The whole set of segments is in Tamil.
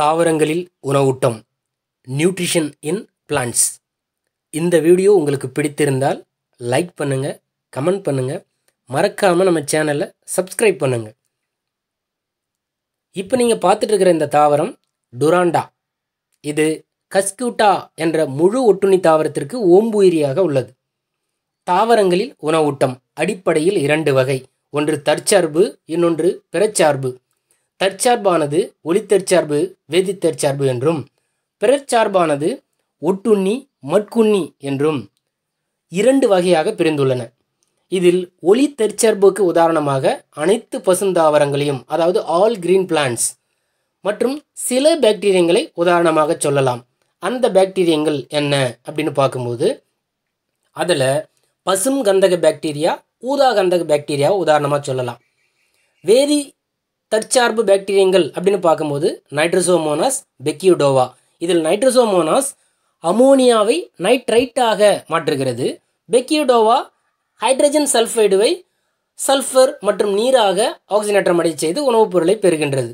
தாவரங்களில் உணவூட்டம் நியூட்ரிஷன் இன் பிளான்ட்ஸ் இந்த வீடியோ உங்களுக்கு பிடித்திருந்தால் லைக் பண்ணுங்கள் கமெண்ட் பண்ணுங்கள் மறக்காமல் நம்ம சேனலை சப்ஸ்கிரைப் பண்ணுங்கள் இப்போ நீங்கள் பார்த்துட்ருக்கிற இந்த தாவரம் டுராண்டா இது கஸ்கூட்டா என்ற முழு ஒட்டுண்ணி தாவரத்திற்கு ஓம்புயிரியாக உள்ளது தாவரங்களில் உணவூட்டம் அடிப்படையில் இரண்டு வகை ஒன்று தற்சார்பு இன்னொன்று பிறச்சார்பு தற்சார்பானது ஒளித்தற்சார்பு வேதித்தற்சார்பு என்றும் பிறச்சார்பானது ஒட்டுண்ணி மட்குண்ணி என்றும் இரண்டு வகையாக பிரிந்துள்ளன இதில் ஒளி தற்சார்புக்கு உதாரணமாக அனைத்து பசுந்தாவரங்களையும் அதாவது ஆல் கிரீன் பிளான்ஸ் மற்றும் சில பாக்டீரியங்களை உதாரணமாக சொல்லலாம் அந்த பாக்டீரியங்கள் என்ன அப்படின்னு பார்க்கும்போது அதில் பசும் கந்தக பாக்டீரியா ஊதா கந்தக பாக்டீரியாவை உதாரணமாக சொல்லலாம் வேதி தற்சார்பு பாக்டீரியங்கள் அப்படின்னு பார்க்கும்போது நைட்ரசோமோனாஸ் பெக்கியூடோவா இதில் நைட்ரசோமோனாஸ் அமோனியாவை நைட்ரைட்டாக மாற்றுகிறது பெக்கியூடோவா ஹைட்ரஜன் சல்ஃபைடுவை சல்ஃபர் மற்றும் நீராக ஆக்சிஜனேற்றம் அடைய செய்து உணவுப் பொருளை பெறுகின்றது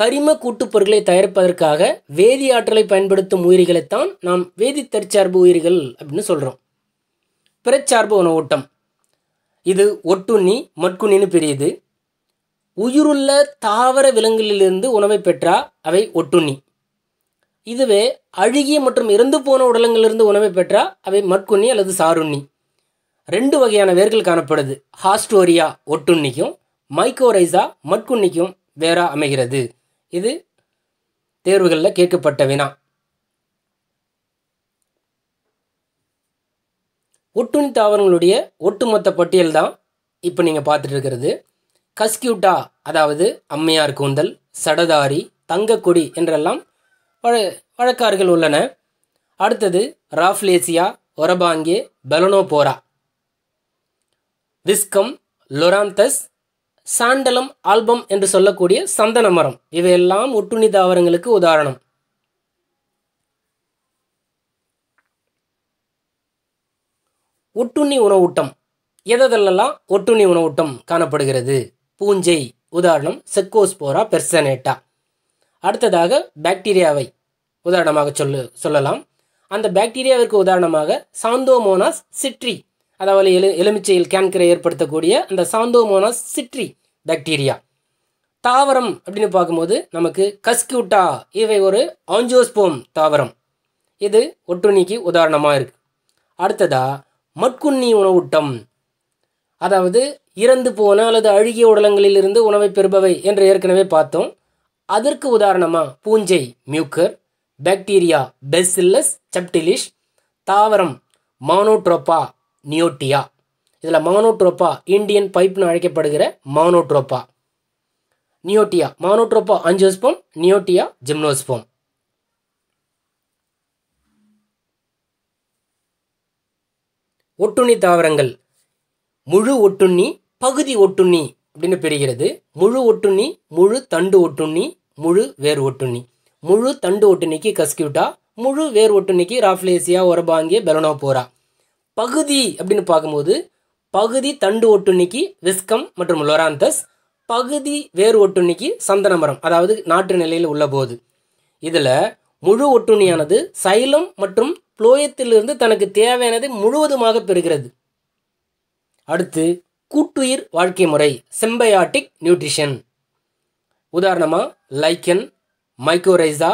கரிம கூட்டுப் பொருட்களை தயாரிப்பதற்காக வேதி ஆற்றலை பயன்படுத்தும் உயிரிகளைத்தான் நாம் வேதி தற்சார்பு உயிரிகள் அப்படின்னு சொல்கிறோம் பிறச்சார்பு உணவூட்டம் இது ஒட்டுண்ணி மட்குண்ணின்னு பெரியது உயிருள்ள தாவர விலங்குகளிலிருந்து உணவை பெற்றா அவை ஒட்டுண்ணி இதுவே அழுகிய மற்றும் இறந்து போன உடலங்களிலிருந்து உணவை பெற்றா அவை மட்குண்ணி அல்லது சாருண்ணி ரெண்டு வகையான வேர்கள் காணப்படுது ஹாஸ்டோரியா ஒட்டுண்ணிக்கும் மைக்கோரைசா மட்குண்ணிக்கும் வேறா அமைகிறது இது தேர்வுகளில் கேட்கப்பட்ட வினா ஒட்டுண்ணி தாவரங்களுடைய ஒட்டுமொத்த பட்டியல் தான் இப்போ நீங்கள் பார்த்துட்டு இருக்கிறது கஸ்கியூட்டா அதாவது அம்மையார் கூந்தல் சடதாரி தங்கக்குடி என்றெல்லாம் வழ வழக்காறுகள் உள்ளன அடுத்தது ராஃப்லேசியா ஒரபாங்கே பெலனோபோரா விஸ்கம் லொராந்தஸ் சாண்டலம் ஆல்பம் என்று சொல்லக்கூடிய சந்தன மரம் இவையெல்லாம் ஒட்டுண்ணி தாவரங்களுக்கு உதாரணம் ஒட்டுண்ணி உணவூட்டம் எதெல்லாம் ஒட்டுண்ணி உணவூட்டம் காணப்படுகிறது பூஞ்சை உதாரணம் செக்கோஸ்போரா பெர்சனேட்டா அடுத்ததாக பாக்டீரியாவை உதாரணமாக சொல்லு சொல்லலாம் அந்த பாக்டீரியாவிற்கு உதாரணமாக சாந்தோமோனாஸ் சிட்ரி அதாவது எலு எலுமிச்சையில் கேன்கரை ஏற்படுத்தக்கூடிய அந்த சாந்தோமோனாஸ் சிட்ரி பாக்டீரியா தாவரம் அப்படின்னு பார்க்கும்போது நமக்கு கஸ்கியூட்டா இவை ஒரு ஆஞ்சோஸ்போம் தாவரம் இது ஒட்டுண்ணிக்கு உதாரணமாக இருக்குது அடுத்ததாக மட்குண்ணி உணவூட்டம் அதாவது இறந்து போன அல்லது அழுகிய உடலங்களிலிருந்து உணவை பெறுபவை என்று ஏற்கனவே பார்த்தோம் அதற்கு உதாரணமாக பூஞ்சை மியூக்கர் பாக்டீரியா பெசில்லஸ் செப்டிலிஷ் தாவரம் மானோட்ரோப்பா நியோட்டியா இதில் மானோட்ரோப்பா இந்தியன் பைப்னு அழைக்கப்படுகிற மானோட்ரோப்பா நியோட்டியா மானோட்ரோப்பா அஞ்சோஸ்போம் நியோட்டியா ஜிம்னோஸ்போம் ஒட்டுண்ணி தாவரங்கள் முழு ஒட்டுண்ணி பகுதி ஒட்டுண்ணி அப்படின்னு பிரிகிறது முழு ஒட்டுண்ணி முழு தண்டு ஒட்டுண்ணி முழு வேர் ஒட்டுண்ணி முழு தண்டு ஒட்டுண்ணிக்கு கஸ்கியூட்டா முழு வேர் ஒட்டுண்ணிக்கு ராஃப்லேசியா ஒரபாங்கிய பெலனோபோரா பகுதி அப்படின்னு பார்க்கும்போது பகுதி தண்டு ஒட்டுண்ணிக்கு விஸ்கம் மற்றும் லொராந்தஸ் பகுதி வேர் ஒட்டுண்ணிக்கு சந்தனமரம் அதாவது நாட்டு நிலையில் உள்ள போது இதில் முழு ஒட்டுண்ணியானது சைலம் மற்றும் புளோயத்திலிருந்து தனக்கு தேவையானது முழுவதுமாக பெறுகிறது அடுத்து கூட்டுயிர் வாழ்க்கை முறை சிம்பயாட்டிக் நியூட்ரிஷன் உதாரணமாக லைக்கன் மைக்கோரைசா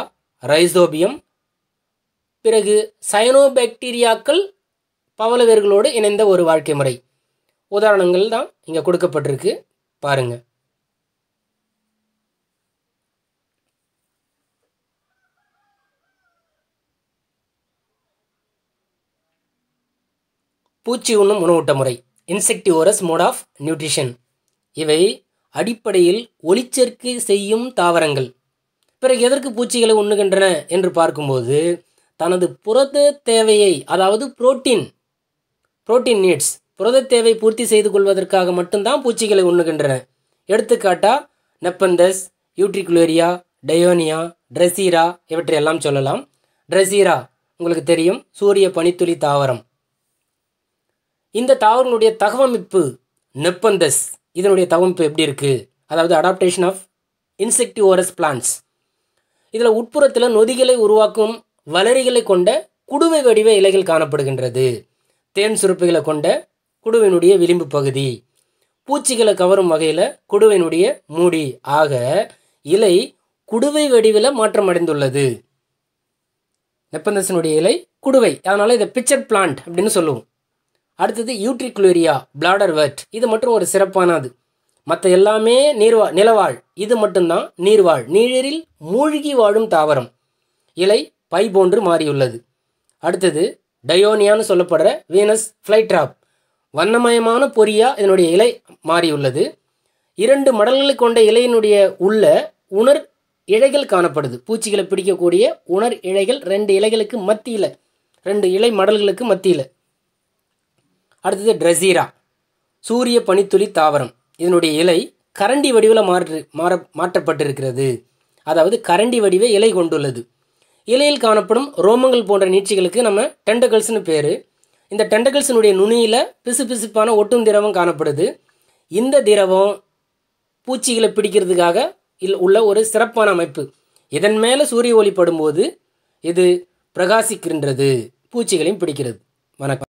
ரைசோபியம் பிறகு சயனோபேக்டீரியாக்கள் பவளவர்களோடு இணைந்த ஒரு வாழ்க்கை முறை உதாரணங்கள் தான் இங்கே கொடுக்கப்பட்டிருக்கு பாருங்கள் பூச்சி உண்ணும் உணவூட்ட முறை இன்செக்டிவோரஸ் மோட் ஆஃப் நியூட்ரிஷன் இவை அடிப்படையில் ஒளிச்சேர்க்கை செய்யும் தாவரங்கள் பிறகு எதற்கு பூச்சிகளை உண்ணுகின்றன என்று பார்க்கும்போது தனது புரத தேவையை அதாவது புரோட்டீன் புரோட்டீன் நீட்ஸ் புரத தேவை பூர்த்தி செய்து கொள்வதற்காக மட்டும்தான் பூச்சிகளை உண்ணுகின்றன எடுத்துக்காட்டா நெப்பந்தஸ் யூட்ரிகுலேரியா டயோனியா ட்ரெசீரா இவற்றையெல்லாம் சொல்லலாம் ட்ரெசீரா உங்களுக்கு தெரியும் சூரிய பனித்துளி தாவரம் இந்த தாவரங்களுடைய தகவமைப்பு நெப்பந்தஸ் இதனுடைய தகவமைப்பு எப்படி இருக்குது அதாவது அடாப்டேஷன் ஆஃப் இன்செக்டிவோரஸ் பிளான்ஸ் இதில் உட்புறத்தில் நொதிகளை உருவாக்கும் வளரிகளை கொண்ட குடுவை வடிவ இலைகள் காணப்படுகின்றது தேன் சுருப்புகளை கொண்ட குடுவையினுடைய விளிம்பு பகுதி பூச்சிகளை கவரும் வகையில் குடுவையினுடைய மூடி ஆக இலை குடுவை வடிவில் மாற்றமடைந்துள்ளது நெப்பந்தசனுடைய இலை குடுவை அதனால் இதை பிக்சர் பிளான்ட் அப்படின்னு சொல்லுவோம் அடுத்தது யூட்ரிக்ளூரியா பிளாடர் வர்ட் இது மட்டும் ஒரு சிறப்பானது மற்ற எல்லாமே நீர்வா நிலவாழ் இது மட்டும்தான் நீர்வாழ் நீரில் மூழ்கி வாழும் தாவரம் இலை பை போன்று மாறியுள்ளது அடுத்தது டயோனியான்னு சொல்லப்படுற வீனஸ் ஃப்ளைட்ராப் வண்ணமயமான பொரியா இதனுடைய இலை மாறியுள்ளது இரண்டு மடல்களை கொண்ட இலையினுடைய உள்ள உணர் இழைகள் காணப்படுது பூச்சிகளை பிடிக்கக்கூடிய உணர் இழைகள் ரெண்டு இலைகளுக்கு மத்தியில் ரெண்டு இலை மடல்களுக்கு மத்தியில் அடுத்தது ட்ரெசீரா சூரிய பனித்துளி தாவரம் இதனுடைய இலை கரண்டி வடிவில் மாற்று மாற மாற்றப்பட்டிருக்கிறது அதாவது கரண்டி வடிவே இலை கொண்டுள்ளது இலையில் காணப்படும் ரோமங்கள் போன்ற நீட்சிகளுக்கு நம்ம டெண்டகல்ஸ்னு பேர் இந்த டெண்டகல்ஸினுடைய நுனியில் பிசு பிசுப்பான ஒட்டும் திரவம் காணப்படுது இந்த திரவம் பூச்சிகளை பிடிக்கிறதுக்காக இல் உள்ள ஒரு சிறப்பான அமைப்பு இதன் மேலே சூரிய ஒளி படும்போது இது பிரகாசிக்கின்றது பூச்சிகளையும் பிடிக்கிறது வணக்கம்